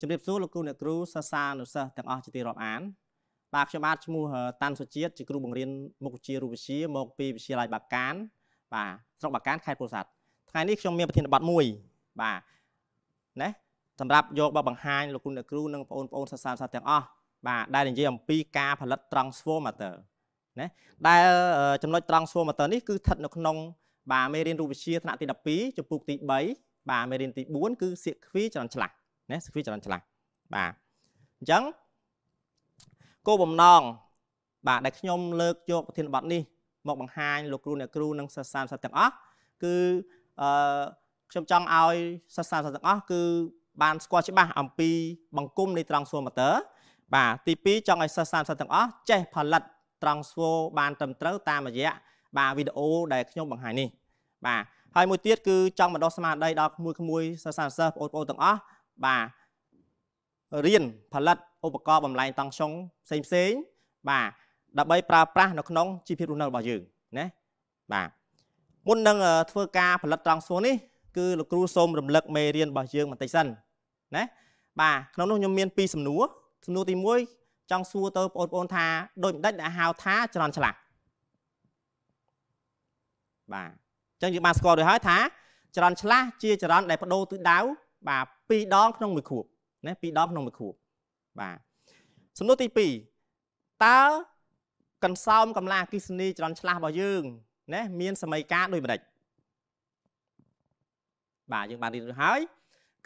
ជំរាបសួរលោកគ្រូអ្នកគ្រូសាសានុសិស្សទាំងអស់ជាទីរាប់អាន បាទខ្ញុំបាទឈ្មោះតាន់សុជាតិជាគ្រូបង្រៀនមុខវិជ្ជារូបវិទ្យាមកពីវិទ្យាល័យបាកានបាទស្រុកបាកានខេត្តពោធិ៍សាត់ថ្ងៃនេះខ្ញុំមានប្រធានបទមួយបាទណាសម្រាប់យកមកបង្ហាញលោកគ្រូអ្នកគ្រូនិងបងប្អូនសាសានុសិស្សទាំងអស់បាទដែលនិយាយអំពីការផលិត transformator ណាដែលចំណុច transformator នេះគឺស្ថិតនៅក្នុងបាទមេរៀនរូបវិទ្យាថ្នាក់ទី12ចំពោះទី3បាទមេរៀនទី4គឺសៀកខ្វីចរន្តឆ្លាស់ណាគឺចរន្តឆ្លាស់បាទអញ្ចឹងគោលបំណងបាទដែលខ្ញុំលើកយកប្រធានបទនេះមកបង្ហាញលោកគ្រូអ្នកគ្រូនិងសិស្សានុសិស្សទាំងអស់គឺអឺខ្ញុំចង់ឲ្យសិស្សានុសិស្សទាំងអស់គឺបានស្គាល់ច្បាស់អំពីបង្គំនៃ transformator បាទទី2ចង់ឲ្យសិស្សសាស្ត្រសិស្សទាំងអស់ចេះផលិត transfer បានត្រឹមត្រូវតាមរយៈបាទវីដេអូដែលខ្ញុំបង្ហាញនេះបាទហើយមួយទៀតគឺចង់បណ្ដុះស្មារតីដល់ក្មួយៗសិស្សសាស្ត្រសិស្សបងប្អូនទាំងអស់បាទរៀនផលិតឧបករណ៍បំលែងតង់ឈុងផ្សេងផ្សេងបាទដើម្បីប្រើប្រាស់នៅក្នុងជីវភាពរស់នៅរបស់យើងណាបាទមុននឹង ធ្វើការផលិតត្រង់ស្វងនេះគឺលោកគ្រូសូមរំលឹកមេរៀនរបស់យើងបន្តិចសិនណាបាទក្នុងនោះខ្ញុំមាន2សំណួរសំណួរទី1ចង់សួរទៅបងប្អូនថាដូចម្ដេចដែលហៅថាចរន្តឆ្លាស់បាទអញ្ចឹងយើងបានស្គាល់រួចហើយថាចរន្តឆ្លាស់ជាចរន្តដែលបដូរទិសដៅបាទ2ដងក្នុងមួយខួបណា2ដងក្នុងមួយខួបបាទសំណួរទី2តើកន្សោមកម្លាំងអគិសនីចរន្តឆ្លាស់របស់យើងណាមានសមីការដូចម្ដេចបាទយើងបានរៀនរួចហើយ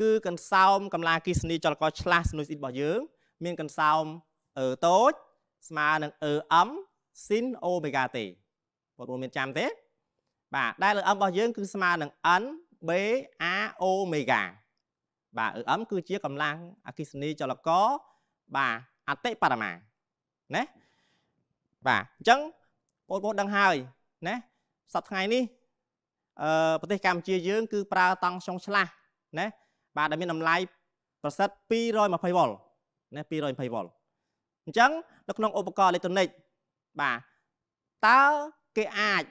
គឺ កន្សោមកម្លាំងអគិសនីចលករឆ្លាស់ស្នូយស៊ីតរបស់យើង មានកន្សោមអឺតូច ស្មើនឹង EM sin omega t បងប្អូនមានចាំទេ បាទដែល EM របស់យើង គឺស្មើនឹង n b a omega បាទ EM គឺជាកម្លាំងអគិសនីចលករបាទអតិបរមាណាបាទអញ្ចឹងបងប្អូនដឹងហើយណាសប្តាហ៍ថ្ងៃនេះអឺប្រទេសកម្ពុជាយើង គឺ ប្រើតង់ចុងឆ្លាស់ណាបាទដែលមានតម្លៃប្រសិទ្ធ220វ៉ុលណា220វ៉ុលអញ្ចឹងនៅក្នុងឧបករណ៍អេឡិចត្រូនិកបាទតើគេអាច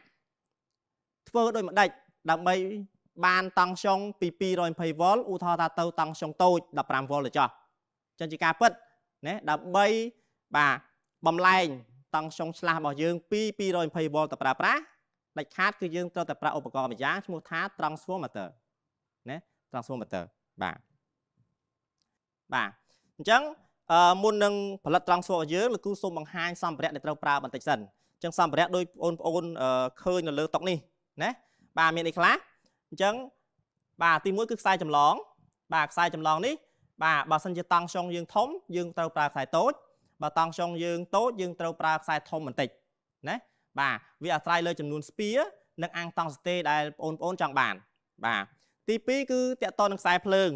ធ្វើដោយមួយដេចដើម្បីបានតង់ស្យងពី220វ៉ុលឧទាហរណ៍ថាទៅ តង់ស្យងតូច15វ៉ុលទៅចោះចឹងជាការពិតណាដើម្បីបាទបំលែងតង់ស្យងឆ្លាស់របស់យើងពី220វ៉ុលទៅប្រើប្រាស់ដាច់ខាត គឺយើងត្រូវតែប្រើឧបករណ៍ម្យ៉ាងឈ្មោះថា transformer ណា transformer បាទបាទអញ្ចឹងមុននឹងផលិត transformer យើងលោកគ្រូសូមបង្ហាញសម្ភារៈដែលត្រូវប្រើបន្តិចសិនអញ្ចឹងសម្ភារៈដូចបងប្អូនឃើញនៅលើតុនេះណាបាទមានអីខ្លះអញ្ចឹងបាទទី1គឺខ្សែចម្លងបាទខ្សែចម្លងនេះបាទបើសិនជាតង់ចុងយើងធំយើងត្រូវប្រើខ្សែតូចបើតង់ចុងយើងតូចយើងត្រូវប្រើខ្សែធំបន្តិចណាបាទវាអាស្រ័យលើចំនួនស្ពានិងអាំងតង់ស្ទេដែលបងប្អូនចង់បាន បាទទី2គឺតកតនឹងខ្សែភ្លើង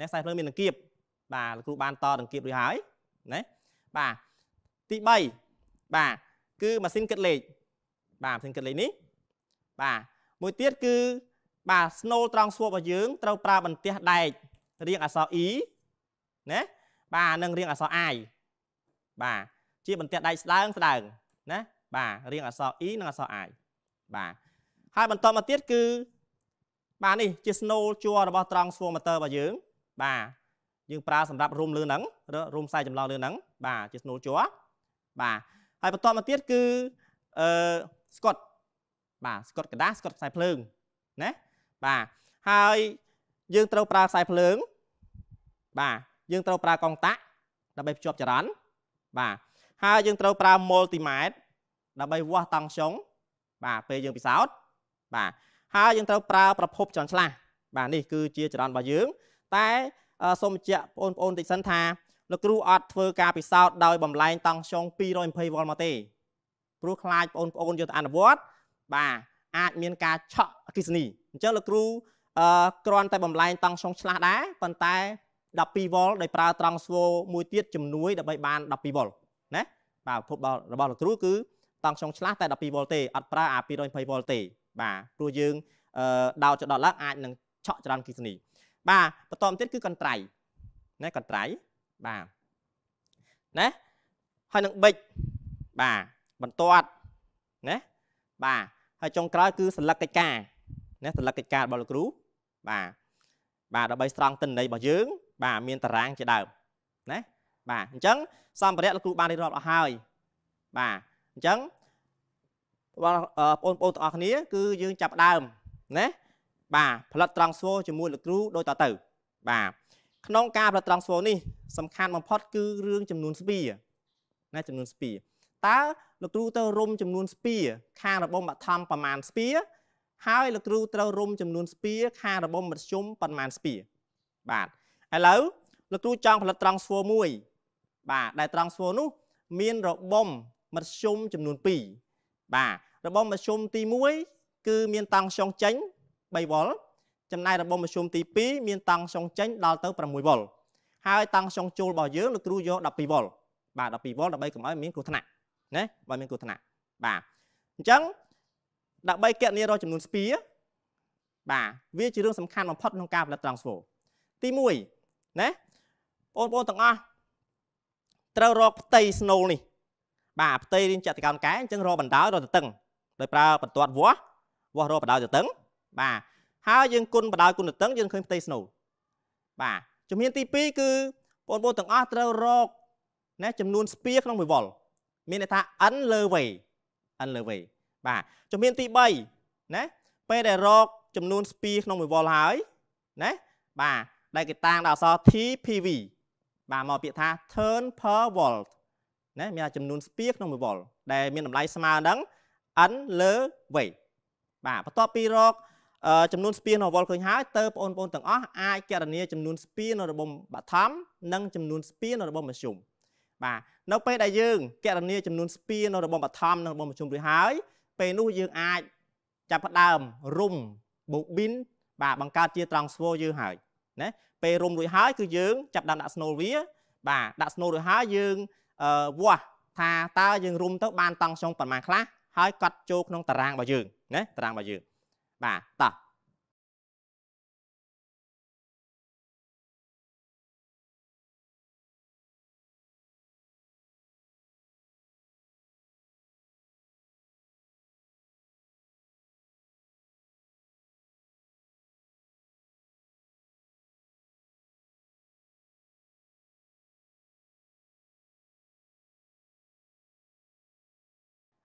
ណាខ្សែភ្លើងមានដង្កៀបបាទលោកគ្រូបានតដង្កៀបរួចហើយណាបាទទី3បាទគឺម៉ាស៊ីនគិតលេខបាទម៉ាស៊ីនគិតលេខនេះបាទមួយទៀតគឺបាទស្នូលត្រង់ស្វរបស់យើងត្រូវប្រើបន្ទះដែករៀងអក្សរ E ណាបាទនិងរៀងអក្សរ I បាទជាបន្ទះដែកស្ដើងស្ដើងណាបាទរៀងអក្សរ E និងអក្សរ I បាទហើយបន្តមកទៀតគឺ បាទនេះជាស្នូលជួររបស់ត្រង់ស្វម៉ូទ័ររបស់យើង បាទយើងប្រើសម្រាប់រុំលឿនហ្នឹងរុំខ្សែចម្លងលឿនហ្នឹងបាទជាស្នូលជួរបាទហើយបន្តមកទៀតគឺអឺស្កុតបាទស្កុតกระดาษស្កុតខ្សែភ្លើងណាបាទហើយយើងត្រូវប្រើខ្សែភ្លើង បាទយើងត្រូវប្រើកុងតាក់ដើម្បីភ្ជាប់ចរន្តបាទហើយយើងត្រូវប្រើ multimeter ដើម្បីវាស់តង់ស្យងបាទពេលយើងពិសោធន៍បាទហើយយើងត្រូវប្រើប្រភពចរន្តឆ្លាស់បាទនេះគឺជាចរន្តរបស់យើង តែសូមបញ្ជាក់បងប្អូនតិចសិនថាលោកគ្រូអត់ធ្វើការពិសោធន៍ដោយបំលែងតង់ស្យង 220V មកទេព្រោះខ្លាចបងប្អូនយកទៅអនុវត្ត បាទអាចមានការឆក់អគិសនីអញ្ចឹងលោកគ្រូអឺគ្រាន់តែបំលែងតង់ឆ្លងឆ្លាស់ដែរប៉ុន្តែ12វ៉ុលដោយប្រើ ត្រង់ស្វូមួយទៀតជំនួយដើម្បីបាន12វ៉ុលណាបាទប្រភពរបស់លោកគ្រូគឺតង់ឆ្លងឆ្លាស់តែ12វ៉ុលទេអត់ប្រើអា220វ៉ុលទេ បាទព្រោះយើងអឺដោតចដល់ឡើងអាចនឹងឆក់ចរន្តគិសនីបាទបន្តមកទៀតគឺកន្ត្រៃណាកន្ត្រៃបាទណាហើយនឹងបិចបាទបន្ទាត់ណាបាទហើយចុងក្រោយគឺសិលឹកកិច្ចការណាសន្លឹកកិច្ចការរបស់លោកគ្រូបាទបាទដើម្បីស្រង់ទិន្នន័យរបស់យើង បាទមានតារាងជាដើមណាបាទអញ្ចឹង សម្ភារៈលោកគ្រូបានរៀបរាប់អស់ហើយបាទអញ្ចឹងបងប្អូនទាំងអស់គ្នា គឺយើងចាប់ដើមណាបាទផលិតត្រង់ស្វជាមួយលោកគ្រូដូចតទៅ បាទក្នុងការផលិតត្រង់ស្វនេះសំខាន់បំផុតគឺរឿងចំនួនស្ពាណាចំនួនស្ពាតើលោកគ្រូទៅរុំចំនួន ស្ពាខាងរបងបឋមប្រមាណស្ពាហើយលោកគ្រូត្រូវរុំចំនួនស្ពាខាងរបងមធ្យមប៉ុន្មានស្ពាបាទឥឡូវលោកគ្រូចង់ផលិតត្រង់ស្វមួយបាទដែលត្រង់ស្វនោះមានរបងមធ្យមចំនួន2បាទរបងមធ្យមទី1គឺមានតង់ចុងចេញ3វ៉ុលចំណែករបងមធ្យមទី2មានតង់ចុងចេញដល់ទៅ6វ៉ុលហើយតង់ចុងចូលរបស់យើងលោកគ្រូយក12វ៉ុលបាទ12វ៉ុលដើម្បីកុំឲ្យមានគ្រោះថ្នាក់ណាបើមានគ្រោះថ្នាក់បាទអញ្ចឹងដើម្បីកណនីរកចំនួនស្ពាបាទវាជារឿងសំខាន់បំផុតក្នុងការផលិត transfer ទី1ណាបងប្អូនទាំងអស់ត្រូវរកផ្ទៃស្នូលនេះបាទផ្ទៃរៀងចតុកោណកែអញ្ចឹងរកបណ្ដោយរកតឹងដោយប្រើបន្ទាត់វាស់វាស់រកបណ្ដោយតឹងបាទហើយយើងគុណបណ្ដោយគុណតឹងយើងឃើញផ្ទៃស្នូលបាទជំហានទី2គឺបងប្អូនទាំងអស់ត្រូវរកណាចំនួនស្ពាក្នុងមួយវល់មានន័យថា n លើវេ n លើវេបាទជំហានទី3ណាពេលដែលរកចំនួនស្ពាក្នុងមួយវល់ហើយណាបាទដែលគេតាំងដល់អក្សរ TPV បាទមកពាក្យថា turn per volt ណាមានចំនួនស្ពាក្នុងមួយវល់ដែលមានតម្លៃស្មើនឹង n លើ v បាទបន្ទាប់ពីរកចំនួនស្ពានៅវល់ឃើញហើយតើបងប្អូនទាំងអស់អាចកណនាចំនួនស្ពានៅរបំបឋមនិងចំនួនស្ពានៅរបំមធ្យមបាទនៅពេលដែលយើងកណនាចំនួនស្ពានៅរបំបឋមនិងរបំមធ្យមរួចហើយពេលនោះយើងអាចចាប់ផ្ដើមរុំបូប៊ីនបាទបង្កើតជាត្រង់ស្វយើងហើយណាពេលរុំរួចហើយគឺយើងចាប់ដើមដាក់ស្នូលវា បាទដាក់ស្នូលរួចហើយយើងអឺវាស់ថាតើយើងរុំទៅបានតង់ចុងប៉ុន្មានខ្លះហើយកត់ចូលក្នុងតារាងរបស់យើងណាតារាងរបស់យើងបាទតោះ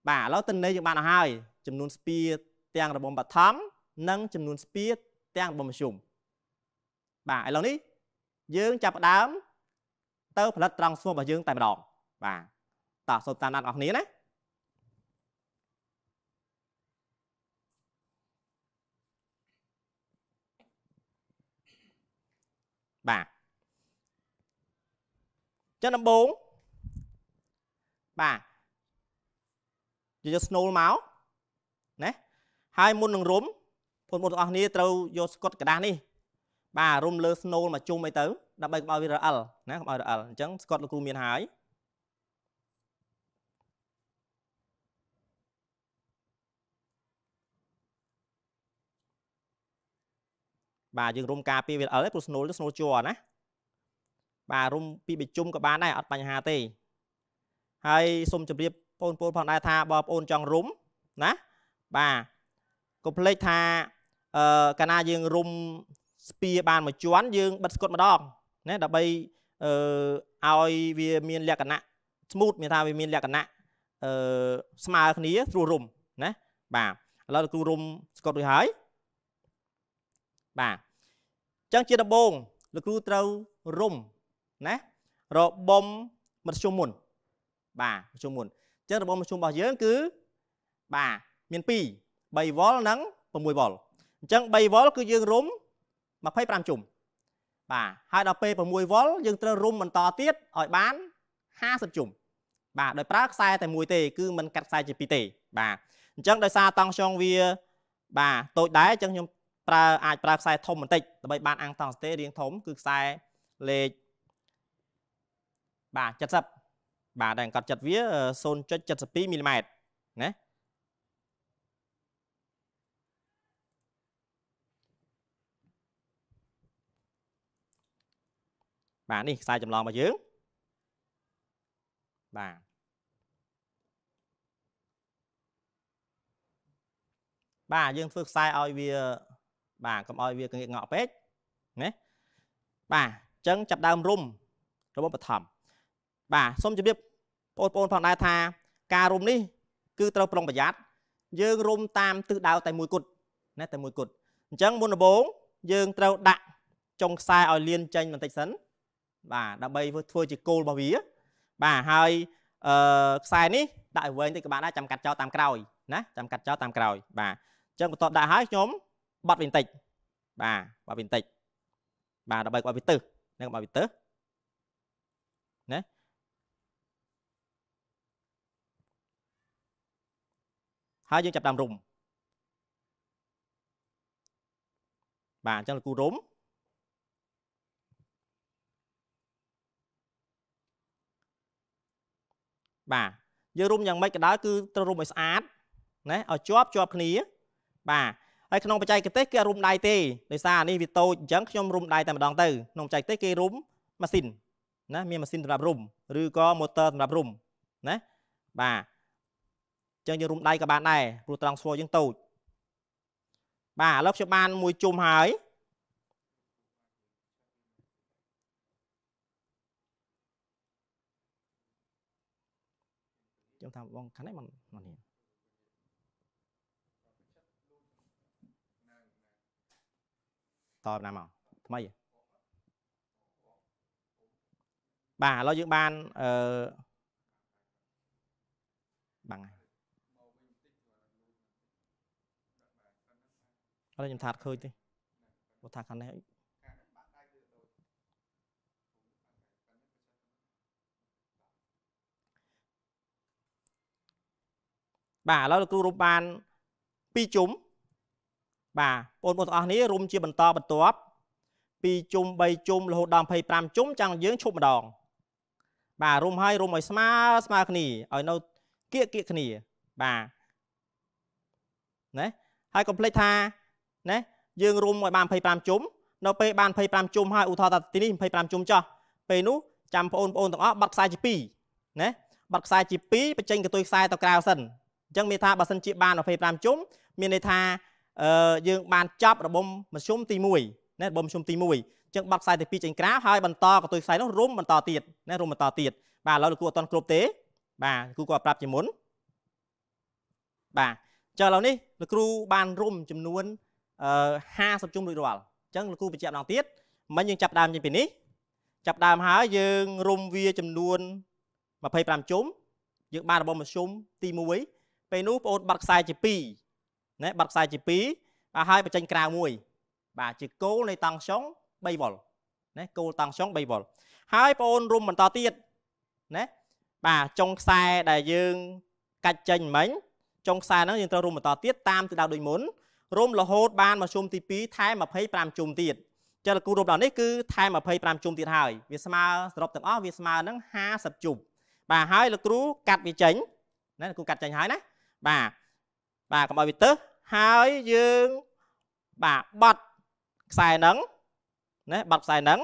បាទឥឡូវតន័យយើងបានអស់ហើយចំនួនស្ពាទាំងរបងបឋមនិងចំនួនស្ពាទាំងរបងមធ្យមបាទឥឡូវនេះយើងចាប់ផ្ដើមទៅផលិតត្រង់ស្មរបស់យើងតែម្ដងបាទតោះសូមតាមដានអរគ្នាណាបាទចឹងដំបូងបាទយកស្នូលមកណាហើយមុននឹងរុំបងប្អូនទាំងអស់គ្នាត្រូវយកស្កុតกระดาษនេះបាទរុំលើស្នូលមកជុំអីទៅ ដើម្បីកុំឲ្យវារអិលណាកុំឲ្យរអិលអញ្ចឹងស្កុតលោកគ្រូមានហើយបាទយើងរុំការពារវាអិលព្រោះស្នូល ស្នូលជាប់ណាបាទរុំពីបិជុំក៏បានដែរអត់បញ្ហាទេហើយសូមជម្រាបបងប្អូនផងដែរថាបងប្អូនចង់រុំណាបាទកុំភ្លេចថាអឺកាលណាយើងរុំស្ពាបានមួយជាន់យើង បិទស្គុតម្ដងណាដើម្បីអឺឲ្យវាមានលក្ខណៈ smooth មានថាវាមានលក្ខណៈអឺស្មើគ្នាស្រួលរុំណាបាទឥឡូវគ្រូរុំស្គុតរួចហើយបាទអញ្ចឹងជាដំបូងលោកគ្រូត្រូវរុំណារបំមធ្យមមុនបាទមធ្យមមុនចឹងរបបមធ្យមរបស់យើងគឺបាទមាន2 3 volt និង6 volt អញ្ចឹង3 volt គឺយើងរុំ25ជុំបាទហើយដល់ពេល6 volt យើងត្រូវរុំបន្តទៀតឲ្យបាន50ជុំបាទដោយប្រើខ្សែតែមួយទេ គឺมันកាត់ខ្សែជាពីរទេបាទអញ្ចឹងដោយសារតង់ខ្យងវាបាទតូចដែរអញ្ចឹងខ្ញុំប្រើអាចប្រើខ្សែធំបន្តិចដើម្បីបានអាំងតង់ស្ទេរៀងធំគឺខ្សែលេខបាទ70បាទតែអង្កត់ចិត្តវា0.72មីលីម៉ែត្រណាបាទនេះខ្សែចម្លងរបស់យើងបាទបាទយើងធ្វើខ្សែឲ្យវាបាទកុំឲ្យវាកងៀកងក់ពេកណាបាទអញ្ចឹងចាប់ដើមរុំរបស់បឋមបាទសូមជម្រាបបងប្អូនផងដែរថា ការរុំនេះ គឺត្រូវប្រុងប្រយ័ត្នយើងរុំតាមទិសដៅតែមួយគត់ណាតែមួយគត់អញ្ចឹងមុនដំបូងយើងត្រូវដាក់ចុងខ្សែឲ្យលៀនចេញបន្តិចសិន បាទដើម្បីធ្វើជាគោលរបស់វាបាទហើយអឺខ្សែនេះដាក់ឲ្យវែងតិចក៏បានដែរចាំកាត់ចោលតាមក្រោយ ណាចាំកាត់ចោលតាមក្រោយ បាទអញ្ចឹងបន្តដាក់ឲ្យខ្ញុំបត់វាបន្តិចបាទបត់វាបន្តិច បាទដើម្បីគាត់វាទៅនឹងបត់វាទៅណាហើយយើងចាប់តាមរុំបាទអញ្ចឹងលោកគ្រូរុំបាទយើងរុំយ៉ាងម៉េចក៏ដោយគឺត្រូវរុំឲ្យស្អាតណាឲ្យជាប់ជាប់គ្នា បាទហើយក្នុងបច្ចេកទេសគេរុំដៃទេដោយសារនេះវាតូចអញ្ចឹងខ្ញុំរុំដៃតែម្ដងទៅក្នុងបច្ចេកទេសគេរុំម៉ាស៊ីនណាមានម៉ាស៊ីនសម្រាប់រុំឬក៏ម៉ូទ័រសម្រាប់រុំណាបាទចឹងយើងរុំដៃក៏បានដែរព្រោះត្រង់ស្វយើងតូចបាទឥឡូវខ្ញុំបានមួយជុំហើយខ្ញុំថាបងខាងនេះមិនមិនហ៊ានតបណាមកថ្មីបាទឥឡូវយើងបានអឺបាំងហើយឥឡូវខ្ញុំថាឃើញទេបើថាខាងនេះបាទឥឡូវលោកគ្រូរួមបាន2ជុំបាទបងប្អូនទាំងអស់នេះរួមជា បន្តបន្ទាប់2ជុំ3ជុំរហូតដល់25ជុំចាំយើងឈប់ម្ដងបាទរួមហើយរួមឲ្យស្មើស្មើគ្នាឲ្យនៅគៀកគៀកគ្នាបាទណាហើយកុំភ្លេចថាណាយើងរុំឲ្យបាន25ជុំនៅពេលបាន25ជុំហើយឧទាហរណ៍ថាទីនេះ25ជុំចោះពេលនោះចាំបងប្អូនទាំងអស់បတ်ខ្សែជា2ណាបတ်ខ្សែជា2បញ្ចេញកន្ទុយខ្សែទៅក្រៅសិនអញ្ចឹងមានថាបើសិនជាបាន25ជុំមានន័យថាអឺយើង បានចាប់របំមធ្យមទី1ណារបំមធ្យមទី1អញ្ចឹងបတ်ខ្សែទី2ចេញក្រៅហើយបន្តកន្ទុយខ្សែនោះរុំបន្តទៀតណារុំបន្តទៀតបាទឥឡូវលោកគ្រូអត់ទាន់គ្រប់ទេបាទគ្រូគាត់ប្រាប់ជាមុនបាទចុះឥឡូវនេះលោកគ្រូបានរុំចំនួន50ជុំរួចរាល់អញ្ចឹងលោកគ្រូបញ្ជាក់ម្ដងទៀតមិញយើងចាប់ដើមចេញពីនេះចាប់ដើមហើយយើងរុំវាចំនួន25ជុំយើងបានរបស់មធ្យមទី1ពេលនោះបងអូនបាត់ខ្សែជា2ណាបាត់ខ្សែជា2បាទហើយបញ្ចេញក្រៅមួយ បាទជាគោលនៃតង់ចុង3វ៉ុលណាគោលតង់ចុង3វ៉ុលហើយបងអូនរុំបន្តទៀតណាបាទចុងខ្សែដែលយើងកាច់ចេញមិញចុងខ្សែហ្នឹងយើងត្រូវរុំបន្តទៀតតាមទិដៅដូចមុនរួមរហូតបានមធ្យមទី2ថែ25ជុំទៀតចឹងលោកគ្រូរូបដល់នេះគឺថែ25ជុំទៀតហើយវាស្មើសរុបទាំងអស់វាស្មើនឹង50ជុំបាទហើយលោកគ្រូកាត់វាចេញណាលោកគ្រូកាត់ចេញហើយណាបាទបាទកុំឲ្យវាទៅហើយយើងបាទបត់ខ្សែហ្នឹងណាបត់ខ្សែហ្នឹង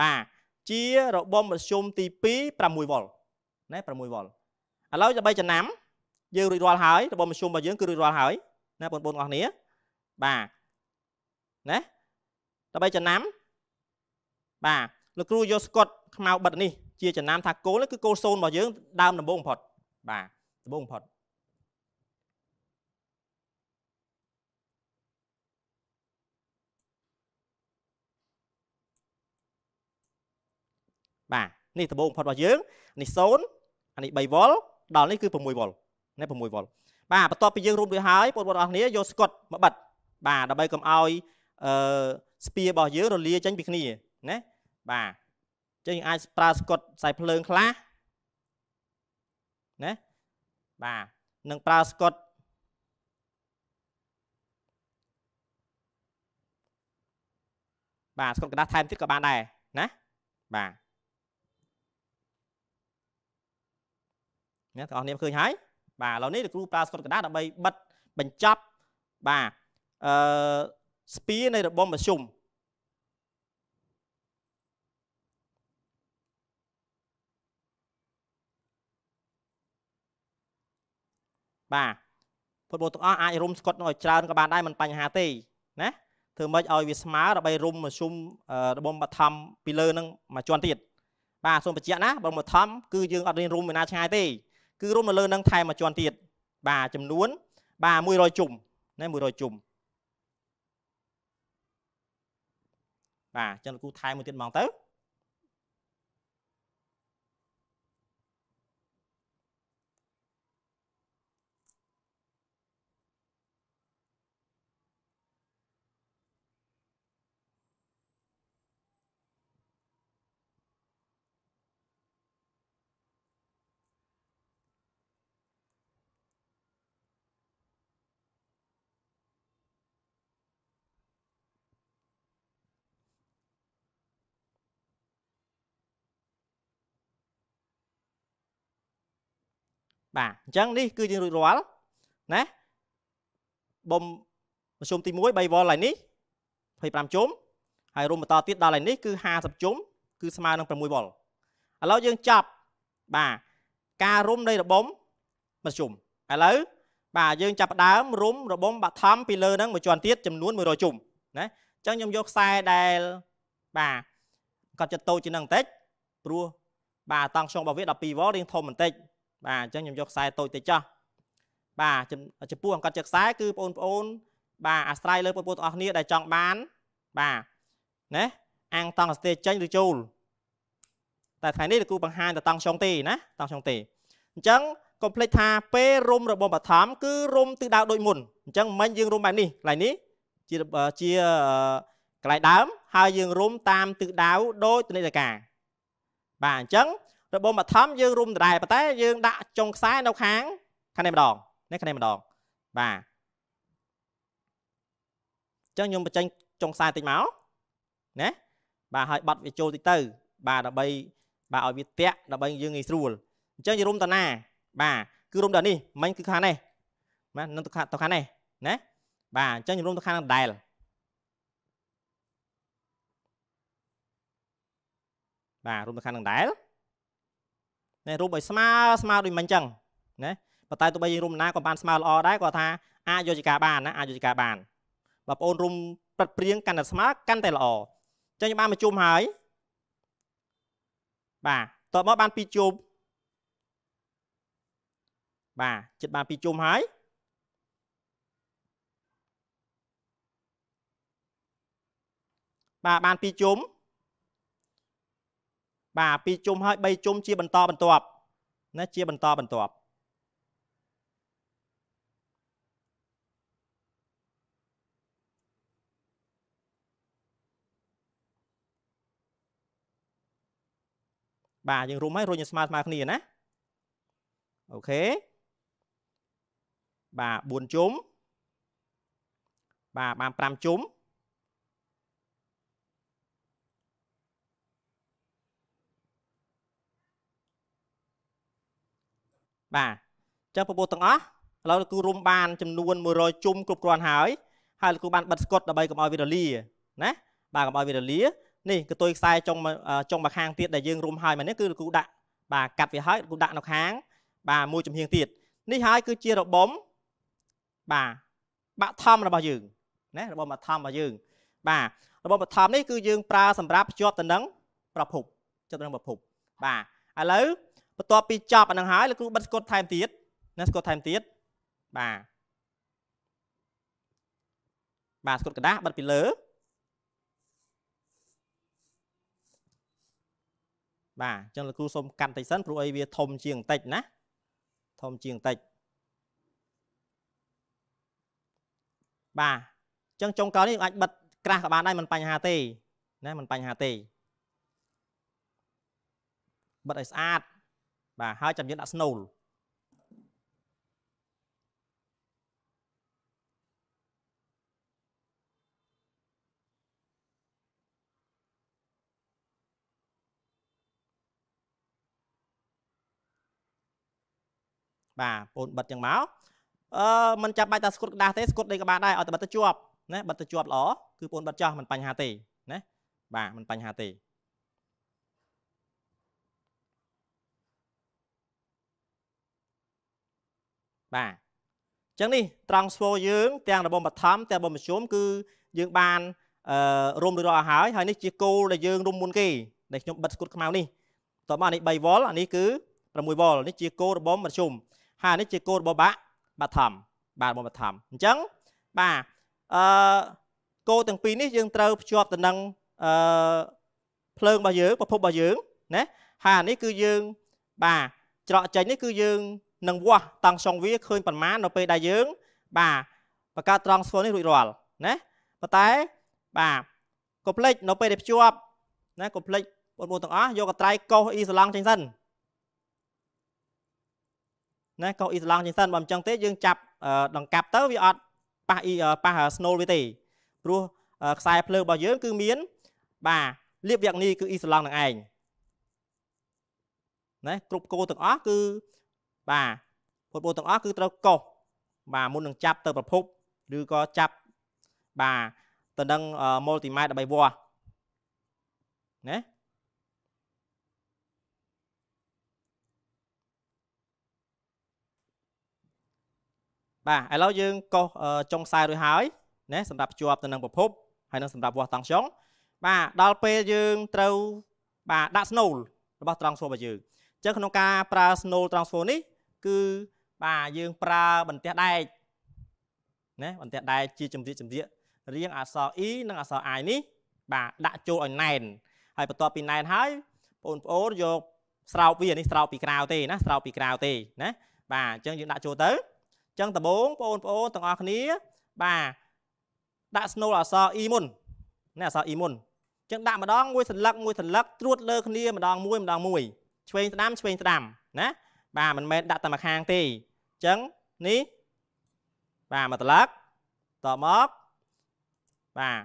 បាទជារបំមធ្យមទី2 6វ៉ុលណា6វ៉ុលឥឡូវដើម្បីចំណាំយើងរួចរាល់ហើយរបំមធ្យមរបស់យើងគឺរួចរាល់ហើយណាបងប្អូនទាំងអស់គ្នាបាទណាដើម្បីចំណាំបាទលោកគ្រូយកស្កុតខ្មៅបិទនេះជាចំណាំថាគោលនេះគឺគោលសូនរបស់យើងដើមដំបូងបំផុតបាទដំបូងបំផុតបាទនេះដំបូងបំផុតរបស់យើងនេះសូនអានេះ3វ៉ុលដល់នេះគឺ6វ៉ុលណា6វ៉ុលបាទបន្ទាប់ពីយើងរួមរួចហើយបងប្អូនអរគ្នាយកស្កុតមកបិទបាទដើម្បីកុំឲ្យអឺស្ពារបស់យើងរលាចេញពីគ្នាណាបាទចឹងអាចប្រើស្កុតខ្សែភ្លើងខ្លះណាបាទនឹងប្រើស្កុតបាទស្កុតกระดาษថែមទៀតក៏បានដែរណាបាទអ្នកទាំងអស់គ្នាឃើញហើយ បាទឥឡូវនេះលោកគ្រូប្រើស្កុតกระดาษដើម្បីបិទបញ្ចប់បាទអឺស្ពានៃរបងមធ្យមបាទពុទ្ធបរិស័ទទាំងអស់អាចរុំស្កត់នោះឲ្យច្រើនក៏បានដែរមិនបញ្ហាទេណាធ្វើម៉េចឲ្យវាស្មើដើម្បីរុំមធ្យមរបងបឋមពីលើនឹងមួយជាន់ទៀតបាទសូមបញ្ជាក់ណាបងបឋមគឺយើងអត់រៀនរុំឯណាឆ្ងាយទេគឺរុំនៅលើនឹងថែមមួយជាន់ទៀតបាទចំនួនបាទ100ជុំណា100ជុំបាទអញ្ចឹងលោកគ្រូថែមមួយទៀតហ្មងទៅបាទអញ្ចឹងនេះគឺយើងរួចរាល់ណាប៊ុំមធ្យមទី1 3 volt ឡើយនេះ25ជុំហើយរួមបន្តទៀតដល់ឡើយនេះគឺ50ជុំគឺស្មើនឹង6 volt ឥឡូវយើងចាប់បាទការរុំនៃរបំមធ្យមឥឡូវបាទយើងចាប់ដើមរុំរបំបឋមពីលើហ្នឹងមួយជាន់ទៀតចំនួន100ជុំណាអញ្ចឹងខ្ញុំយកខ្សែដែលបាទកត់ចិត្តតូចជាងហ្នឹងបន្តិចព្រោះបាទតង់ខ្យងរបស់វា12វ៉ុលរៀងធំបន្តិចបាទអញ្ចឹងខ្ញុំយកខ្សែតូចតិចចោះបាទចំពោះអង្កត់ជើងខ្សែគឺបងប្អូន បាទអាស្រ័យលើបងប្អូនទាំងអស់គ្នាដែលចង់បានបាទណាអាំងតង់ស្ទេចេញឬចូលតែថ្ងៃនេះលោកគ្រូបង្ហាញតែតង់ចុងទេណាតង់ចុងទេអញ្ចឹងកុំភ្លេចថាពេលរុំរបស់បឋមគឺរុំទិសដៅដូចមុនអញ្ចឹងមិញយើងរុំបែបនេះកន្លែងនេះជាជាកន្លែងដើម ហើយយើងរុំតាមទិសដៅដោយទនិកការបាទអញ្ចឹងរបមធម្មយើងរុំដដែលប៉ុន្តែយើងដាក់ចុងខ្សែនៅខាងខាងនេះម្ដងនេះខាងនេះម្ដងបាទអញ្ចឹងខ្ញុំបញ្ចេញចុងខ្សែតិចមកណាបាទហើយបတ်វាចូលតិចទៅ បាទដើម្បីបាទឲ្យវាតាក់ដើម្បីយើងងាយស្រួលអញ្ចឹងយើងរុំតាណា បាទគឺរុំតានេះមិញគឺខាងនេះបាទនឹងទៅខាងទៅខាងនេះណាបាទអញ្ចឹងខ្ញុំរុំទៅខាងដដែលបាទរុំទៅខាងដដែលណារួមឲ្យស្មើស្មើដូចមិញចឹងណាប៉ុន្តែទោះបីយើងរួមណាក៏បានស្មើល្អដែរគាត់ថាអាចយកជាការបានណាអាចយកជាការបានបងប្អូនរួមប្រឹកព្រៀងកាន់តែស្មើកាន់តែល្អចឹងខ្ញុំបានមកជុំហើយបាទតបមកបានពីជុំបាទចិត្តបានពីជុំហើយបាទបានពីជុំបាទ2ជុំហើយ3ជុំជាបន្តបន្ទាប់ណាជាបន្តបន្ទាប់បាទយើងរួមហើយរុញឲ្យស្មើស្មើគ្នាណាអូខេបាទ4ជុំបាទបាន5ជុំបាទចឹងពពុះទាំងអស់ឥឡូវលោកគ្រូរុំបានចំនួន100ជុំគ្រប់គ្រាន់ហើយហើយលោកគ្រូបានបិទស្កុតដើម្បីកុំឲ្យវារលាណាបាទកុំឲ្យវារលានេះកតុយខ្សែចុងចុងមកខាងទៀតដែលយើងរុំហើយមកនេះគឺលោកគ្រូដាក់បាទកាត់វាហើយលោកគ្រូដាក់នៅខាង បាទមួយចំហៀងទៀតនេះហើយគឺជារបំបាទបាក់ថំរបស់យើងណារបំបាក់ថំរបស់យើង បាទរបំបាក់ថំនេះគឺយើងប្រើសម្រាប់ភ្ជាប់ទៅនឹងប្រភពភ្ជាប់ទៅនឹងប្រភពបាទឥឡូវបន្ទាប់ពីចប់អានឹងហើយលោកគ្រូបិទស្កុតថែមទៀតណាស្កុតថែមទៀតបាទបាទស្កុតกระดาษបិទពីលើបាទអញ្ចឹងលោកគ្រូសូមកាន់តិចសិនព្រោះអីវាធំជាងបន្តិចណាធំជាងបន្តិចបាទអញ្ចឹងចុងក្រោយនេះអាចបិទក្រាស់ក៏បានដែរមិនបញ្ហាទេណាមិនបញ្ហាទេបិទឲ្យស្អាតបាទហើយចាំយើងដាក់ស្នូលបាទបូនបិទចឹងមកអឺมันចាប់បាច់តែស្គត់ក្ដាស់ទេស្គត់ដីក្បាលដែរឲ្យតែបិទទៅជាប់ណាបិទទៅជាប់ល្អគឺបូនបិទចោះมันបញ្ហាទេណាបាទมันបញ្ហាទេបាទអញ្ចឹងនេះត្រង់ស្វោយើង ទាំងរបស់បឋមទាំងរបស់មជ្ឈមគឺយើងបានអឺរុំរួចរាល់ហើយហើយនេះជាគោលដែលយើងរុំមុនគេដែលខ្ញុំបិទស្គត់ខ្មៅនេះតោះមកនេះ3វ៉ុលអានេះគឺ6វ៉ុលនេះជាគោលរបស់មជ្ឈមហើយនេះជាគោលរបស់បាក់បឋមបាទរបស់បឋមអញ្ចឹងបាទអឺគោទាំងពីរនេះយើងត្រូវភ្ជាប់ទៅនឹងអឺភ្លើងរបស់យើងប្រភពរបស់យើងណាហើយអានេះគឺយើងបាទច្រកចេញនេះគឺយើងនិងវាស់តង់ចុងវាឃើញប្រមាណនៅពេលដែលយើង បាទបង្កើត transfer នេះរួចរាល់ណាប៉ុន្តែបាទ complex នៅពេលដែលភ្ជាប់ណា complex បងប្អូនទាំងអស់យកកត្រៃកោស e ស្លង់ចេញសិនណាកោស e ស្លង់ចេញសិនបើមិនចឹងទេយើងចាប់ដង្កាប់ទៅវាអត់ប៉ះ e ប៉ះ snow វាទេព្រោះខ្សែភ្លើងរបស់យើងគឺមាន បាទលៀបវគ្គនេះគឺ e ស្លង់នឹងឯងណាគ្រប់គោទាំងអស់គឺបាទពុទ្ធបរិស័ទទាំងអស់គឺត្រូវកុសបាទមុននឹងចាប់ទៅប្រភព ឬក៏ចាប់បាទទៅនឹងម៉ូលទីម៉ែត្រដើម្បីវាស់ណាបាទឥឡូវយើងកោសចុងខ្សែរួចហើយណាសម្រាប់ភ្ជាប់ទៅនឹងប្រភពហើយនឹងសម្រាប់វាស់តង់ចុង បាទដល់ពេលយើងត្រូវបាទដាក់ស្នូលរបស់ transform របស់យើងអញ្ចឹងក្នុងការប្រើ snow transform នេះគឺបាទយើងប្រើបន្ទះដែកណាបន្ទះដែកជាចម្រៀកចម្រៀករៀងអក្សរ e និងអក្សរ i នេះបាទដាក់ចូលឲ្យណែនហើយបន្ទាប់ពីណែនហើយបងប្អូនយកស្រោបវានេះស្រោបពីក្រៅទេណាស្រោបពីក្រៅទេណាបាទអញ្ចឹងយើងដាក់ចូលទៅអញ្ចឹងដំបូងបងប្អូនទាំងអស់គ្នា បាទដាក់ស្នូលអក្សរ e មុនណាអក្សរ e មុនអញ្ចឹងដាក់ម្ដងមួយសន្លឹកមួយសន្លឹកត្រួតលើគ្នាម្ដងមួយម្ដងមួយឆ្វេងស្ដាំឆ្វេងស្ដាំណាបាទមិនមែនដាក់តែមួយខាងទេអញ្ចឹងនេះបាទមកត្រឡឹកតមកបាទ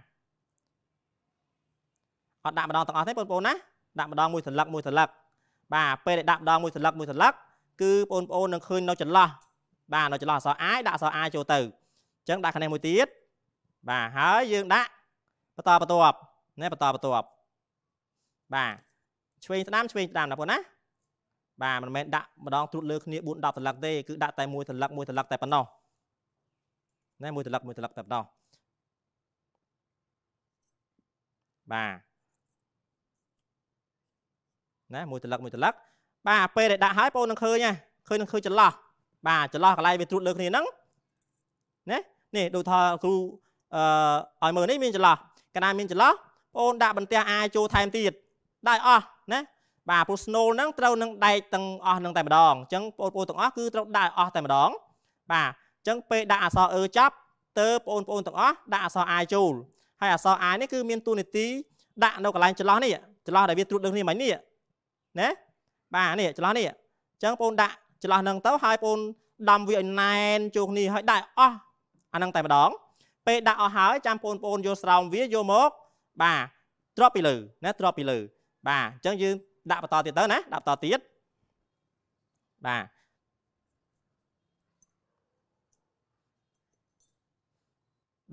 អត់ដាក់ម្ដងទាំងអស់ទេបងប្អូនណាដាក់ម្ដងមួយសន្លឹកមួយសន្លឹកបាទពេលដែលដាក់ម្ដងមួយសន្លឹកមួយសន្លឹកគឺបងប្អូននឹងឃើញនៅចន្លោះបាទនៅចន្លោះអសអាយដាក់អសអាយចូលទៅអញ្ចឹងដាក់ខាងនេះមួយទៀតបាទហើយយើងដាក់បន្តបន្ទាប់ណាបន្តបន្ទាប់បាទឆ្វេងស្ដាំឆ្វេងស្ដាំណាបងប្អូនណាបាទមិនមែនដាក់ម្ដងត្រួតលើគ្នា4 10សន្លឹកទេគឺដាក់តែមួយសន្លឹកមួយសន្លឹកតែប៉ុណ្ណោះណាមួយសន្លឹកមួយសន្លឹកតែប៉ុណ្ណោះបាទណាមួយសន្លឹកមួយសន្លឹកបាទពេលដែលដាក់ហើយបងនឹងឃើញណាឃើញនឹងឃើញចន្លោះបាទចន្លោះកន្លែងវាត្រួតលើគ្នាហ្នឹងណានេះដូចថាគ្រូអឺឲ្យមើលនេះមានចន្លោះកាលណាមានចន្លោះបងដាក់បន្ទះអាចូលថែមទៀតដែរអស់ណាបាទព្រោះស្នូលហ្នឹងត្រូវនឹងដែកទាំងអស់ហ្នឹងតែម្ដងអញ្ចឹងបងប្អូនទាំងអស់គឺត្រូវដាក់អស់តែម្ដងបាទអញ្ចឹងពេលដាក់អក្សរអឺចប់ទៅបងប្អូនទាំងអស់ដាក់អក្សរអាចូលហើយអក្សរអានេះគឺមានទូនីតិដាក់នៅកន្លែងចន្លោះនេះចន្លោះដែលវាត្រួតដឹងនេះមិននេះណាបាទនេះចន្លោះនេះអញ្ចឹងបងដាក់ចន្លោះហ្នឹងទៅហើយបងដំវាឲ្យណែនចូលគ្នាហើយដាក់អស់អាហ្នឹងតែម្ដង ពេលដាក់អស់ហើយចាំបងប្អូនយកស្រោមវាយកមកបាទទ្របពីលើណាទ្របពីលើបាទអញ្ចឹងយើងដាក់បន្តទៀតទៅណាដាក់បន្តទៀតបាទ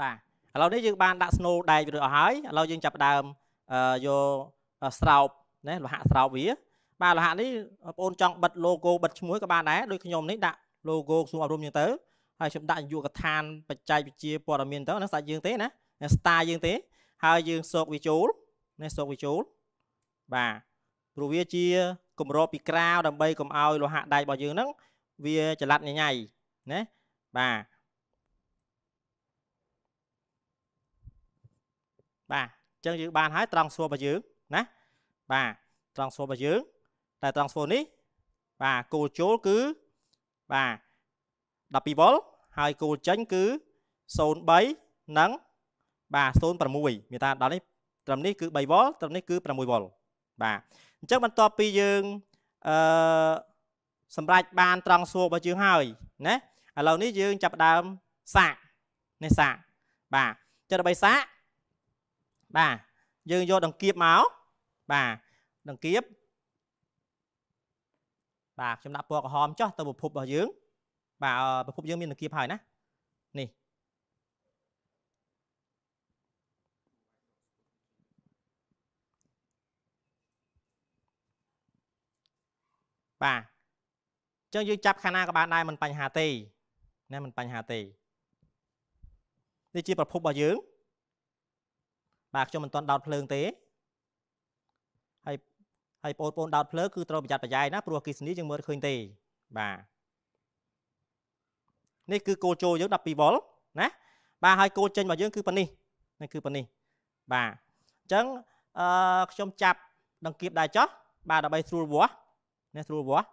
បាទឥឡូវនេះយើងបានដាក់ស្នូលដែករួចអស់ហើយឥឡូវយើងចាប់ដើមយកស្រោបណាលោហៈស្រោបវាបាទលោហៈនេះបងប្អូនចង់បិទ logo បិទឈ្មោះក៏បានដែរដូចខ្ញុំនេះដាក់ logo សួងអប់រំយើងទៅហើយខ្ញុំដាក់យុគឋានបច្ចេកវិទ្យាព័ត៌មានទៅហ្នឹងសាច់យើងទេណា star យើងទេហើយយើងសោកវាចូលណាសោកវាចូលបាទព្រោះវាជាគម្របពីក្រៅដើម្បីកុំឲ្យលោហៈដែករបស់យើងហ្នឹងវាចល័តញញៃណាបាទបាទអញ្ចឹងយើងបានហើយត្រង់សួររបស់យើងណាបាទត្រង់សួររបស់យើងតែត្រង់សួរនេះបាទគោលចូលគឺបាទ12វ៉ុលហើយគោលចេញគឺ03និងបាទ06មានតាដល់នេះត្រឹមនេះគឺ3វ៉ុលត្រឹមនេះគឺ6វ៉ុលបាទអញ្ចឹងបន្ទាប់ពីយើងអឺសម្រេចបានត្រង់សួររបស់យើងហើយណាឥឡូវនេះយើងចាប់ដើមសាកនេះសាកបាទចិត្តដើម្បីសាកបាទយើងយកដង្កៀបមកបាទដង្កៀបបាទខ្ញុំដាក់ពណ៌ក្រហមចុះទៅប្រភពរបស់យើងបាទប្រភពយើងមានដង្កៀបហើយណាបាទអញ្ចឹងយើង ចាប់ខាងណាក៏បានដែរមិនបញ្ហាទេណាមិនបញ្ហាទេ នេះជាប្រភពរបស់យើង បាទខ្ញុំមិនទាន់ដោតភ្លើងទេហើយហើយបងប្អូនដោតភ្លើងគឺត្រូវប្រយ័ត្នប្រយែងណាព្រោះអគិសនីយើងមើលឃើញទេបាទនេះគឺគោលចូលយើង12វ៉ុលណាបាទហើយគោលចេញរបស់យើង គឺប៉ុណ្នេះនេះគឺប៉ុណ្នេះបាទអញ្ចឹងអឺខ្ញុំចាប់ ដង្កៀបដែរចោះបាទដើម្បីស្រួលវាស់នេះស្រួលវោះ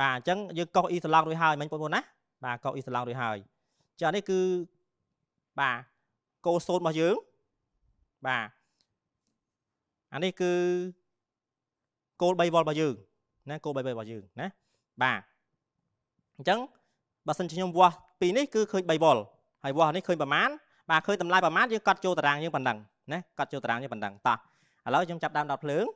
បាទអញ្ចឹងយើងកោសអ៊ីសឡង់រួចហើយមិញបងប្អូនណាបាទកោសអ៊ីសឡង់រួចហើយចានេះគឺបាទកោសូនរបស់យើងបាទអានេះគឺគោល3វ៉ុលរបស់យើងណាគោល3វ៉ុលរបស់យើងណាបាទអញ្ចឹងបើសិនជាខ្ញុំវាស់ពីនេះគឺឃើញ3វ៉ុលហើយវាស់នេះឃើញប្រមាណបាទឃើញតម្លៃប្រមាណយើងកត់ចូលតារាងយើងប៉ុណ្ណឹងណាកត់ចូលតារាងយើងប៉ុណ្ណឹងតោះឥឡូវខ្ញុំចាប់ដើមដល់ភ្លើង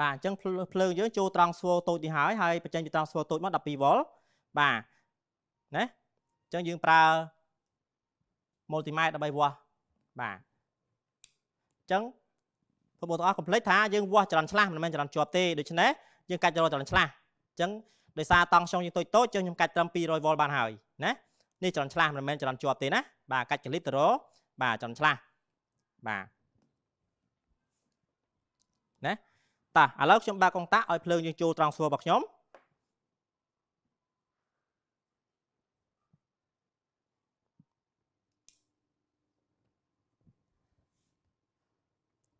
បាទអញ្ចឹងភ្លើងយើងចូលត្រង់ស្វូតូចនេះហើយហើយបញ្ចេញពីត្រង់ស្វូតូចមក12វ៉ុលបាទណាអញ្ចឹងយើងប្រើ multimeter ដើម្បីវាស់បាទអញ្ចឹងបងប្អូនទាំងអស់កុំភ្លេចថាយើងវាស់ចរន្តឆ្លាស់មិនមែនចរន្តជាប់ទេដូច្នេះយើងកាច់រកចរន្តឆ្លាស់អញ្ចឹងដោយសារតង់ខ្យងយើងតូចតូចអញ្ចឹងខ្ញុំកាច់ត្រឹម200វ៉ុលបានហើយណានេះចរន្តឆ្លាស់មិនមែនចរន្តជាប់ទេណាបាទកាច់កលីបទៅរបាទចរន្តឆ្លាស់បាទតាឥឡូវខ្ញុំបើកកុងតាឲ្យភ្លើងយើងចូល transfer របស់ខ្ញុំ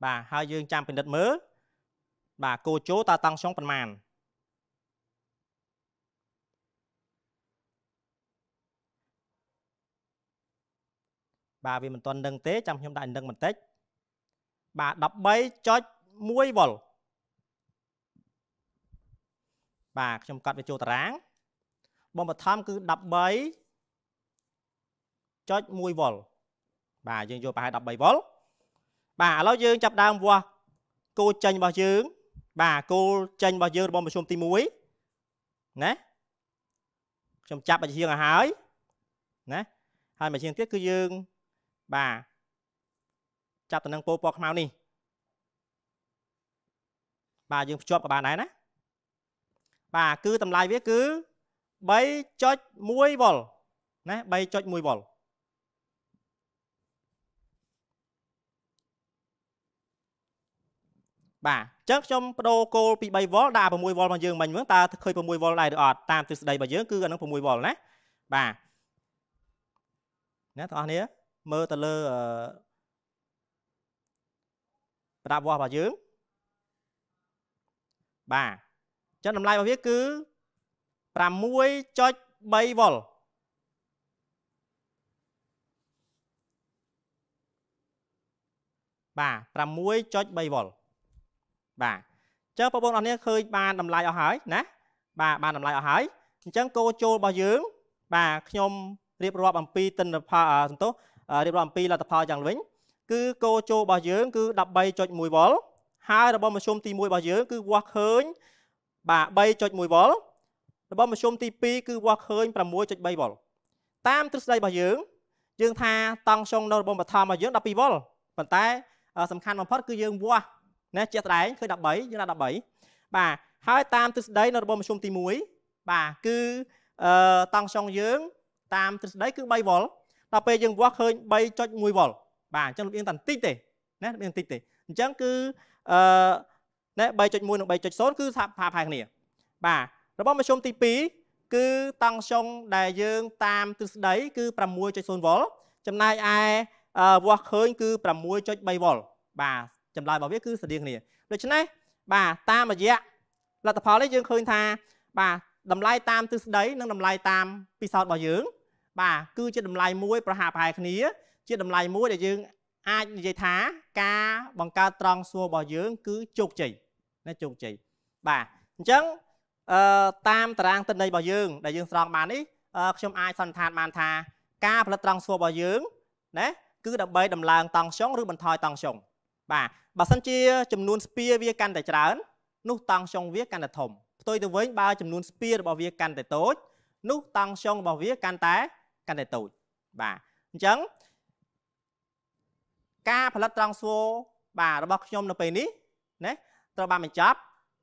បាទហើយយើងចាំពិនិត្យមើលបាទគោចូលតើតង់ចុងប៉ុន្មានបាទវាមិនទាន់នឹងទេចាំខ្ញុំដាក់នឹងបន្តិចបាទ13.1វ៉ុលបាទខ្ញុំកត់វាចូលតារាងបំបឋមគឺ13ចុច1វ៉ុលបាទយើងយកប្រហែល13វ៉ុលបាទឥឡូវយើងចាប់ដើមវាស់គោលចេញរបស់យើងបាទគោលចេញរបស់យើងរបស់មធ្យមទី1ណាខ្ញុំចាប់មកជាងឲ្យហើយណាហើយមកជាងទៀតគឺយើងបាទចាប់តំណែងពោពណ៌ខ្មៅនេះបាទយើងភ្ជាប់ក៏បានដែរណាបាទគឺតម្លៃវាគឺ3.1វ៉ុលណា3.1វ៉ុលបាទអញ្ចឹងខ្ញុំបដូរគោលពី3វ៉ុលដាក់6វ៉ុលរបស់យើងមិញហ្នឹងតើឃើញ6វ៉ុលដែរឬអត់តាមទិសដីរបស់យើងគឺអានឹង6វ៉ុលណាបាទណាបងប្អូនមើលទៅលើប្រដាប់វាស់របស់យើងបាទចឹងតម្លៃរបស់វាគឺ6.3វ៉ុលបាទ6.3វ៉ុលបាទចឹងបងប្អូនអរគ្នាឃើញបានតម្លៃអស់ហើយណាបាទបានតម្លៃអស់ហើយអញ្ចឹងគោចូលរបស់យើងបាទខ្ញុំរៀបរាប់អំពីទិន្នផលសំទោសរៀបរាប់អំពីលទ្ធផលយ៉ាងវិញគឺគោចូលរបស់យើងគឺ13.1វ៉ុលហើយរបស់មធ្យមទី1របស់យើងគឺវាស់ឃើញបាទ3.1វ៉ុលរបស់មធ្យមទី2គឺវាស់ឃើញ6.3វ៉ុលតាមទ្រឹស្ដីរបស់យើងយើងថាតង់ចុងនៅរបស់បឋមរបស់យើង12វ៉ុលប៉ុន្តែសំខាន់បំផុតគឺយើងវាស់ណាជាក់ស្ដែងឃើញ13យើងដាក់13បាទហើយតាមទ្រឹស្ដីនៅរបស់មធ្យមទី1បាទគឺអឺតង់ចុងយើងតាមទ្រឹស្ដីគឺ3វ៉ុលដល់ពេលយើងវាស់ឃើញ3.1វ៉ុលបាទអញ្ចឹងលំអៀងតែបន្តិចទេណាលំអៀងបន្តិចទេអញ្ចឹងគឺអឺណា3.1និង3.0គឺថាផាផាគ្នាបាទរបស់មធ្យមទី2គឺតង់ចុងដែលយើងតាមទិសដីគឺ6.0វ៉ុលចំណែកឯវាស់ឃើញ គឺ6.3វ៉ុលបាទចម្លើយរបស់វាគឺស្តៀងគ្នាដូច្នេះបាទតាមរយៈលទ្ធផលនេះយើងឃើញថា បាទតម្លៃតាមទិសដីនិងតម្លៃតាមពិសោធន៍របស់យើង បាទគឺជាតម្លៃមួយប្រហាក់ប្រហែលគ្នា ជាតម្លៃមួយដែលយើងអាចនិយាយថាការបង្កើតត្រង់សួររបស់យើង គឺជោគជ័យណាជោគជ័យបាទអញ្ចឹងអឺតាមតារាងទិន្នន័យរបស់យើងដែលយើងស្រង់បាននេះខ្ញុំអាចសន្និដ្ឋានបានថាការផលិតត្រង់សួររបស់យើងណាគឺដើម្បីដំឡើងតង់ខ្យងឬបន្ថយតង់ខ្យងបាទបើសិនជាចំនួនស្ពាវាកាន់តែច្រើន នោះ តង់ខ្យងវាកាន់តែធំផ្ទុយទៅវិញបើ ចំនួនស្ពារបស់វាកាន់តែតូចនោះតង់ខ្យងរបស់វាកាន់តែកាន់តែតូចបាទអញ្ចឹងការផលិតត្រង់សួរបាទរបស់ខ្ញុំនៅពេលនេះណាត្រូវបានបញ្ចប់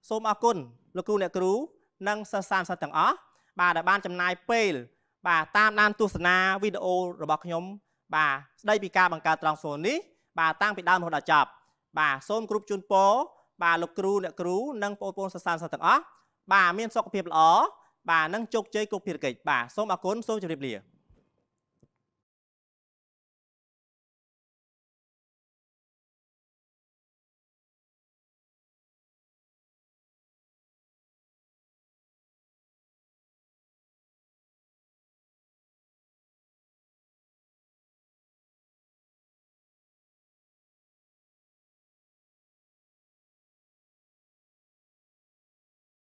សូមអរគុណលោកគ្រូអ្នកគ្រូនិងសិស្សសាមសិស្សទាំងអស់បាទដែលបានចំណាយពេល បាទតាមដានទស្សនាវីដេអូរបស់ខ្ញុំ បាទស្ដីពីការបង្កើតត្រង់សួរនេះបាទតាំងពីដើមរហូតដល់ចប់ បាទសូមគ្រប់ជូនពរបាទលោកគ្រូអ្នកគ្រូនិងបងប្អូនសិស្សសាមសិស្សទាំងអស់បាទមានសុខភាពល្អបាទនិងជោគជ័យគ្រប់ភារកិច្ចបាទសូមអរគុណសូមជម្រាបលា